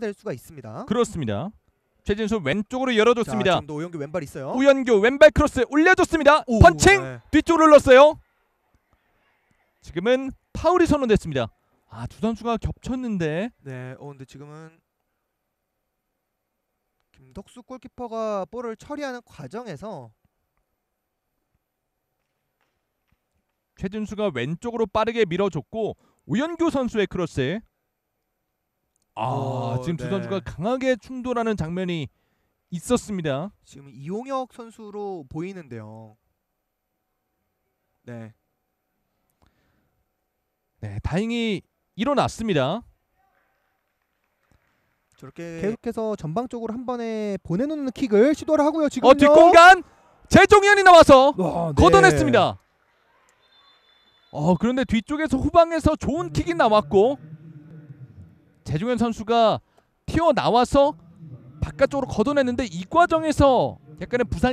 될 수가 있습니다. 그렇습니다. 최진수 왼쪽으로 열어줬습니다. 자, 오연규 왼발 있어요. 우연규 왼발 크로스 올려줬습니다. 오, 펀칭 네. 뒤쪽으로 흘렀어요. 지금은 파울이 선언됐습니다. 아두 선수가 겹쳤는데. 네. 어 근데 지금은 김덕수 골키퍼가 볼을 처리하는 과정에서 최진수가 왼쪽으로 빠르게 밀어줬고 우연규 선수의 크로스에 아 어, 지금 두 네. 선수가 강하게 충돌하는 장면이 있었습니다. 지금 이용혁 선수로 보이는데요. 네. 네, 다행히 일어났습니다. 저렇게 계속해서 전방쪽으로 한 번에 보내놓는 킥을 시도를 하고요. 지금 어 뒷공간 재종현이 나와서 와, 네. 걷어냈습니다. 어 그런데 뒤쪽에서 후방에서 좋은 킥이 나왔고 재종현 선수가 튀어나와서 바깥쪽으로 걷어냈는데 이 과정에서 약간의 부상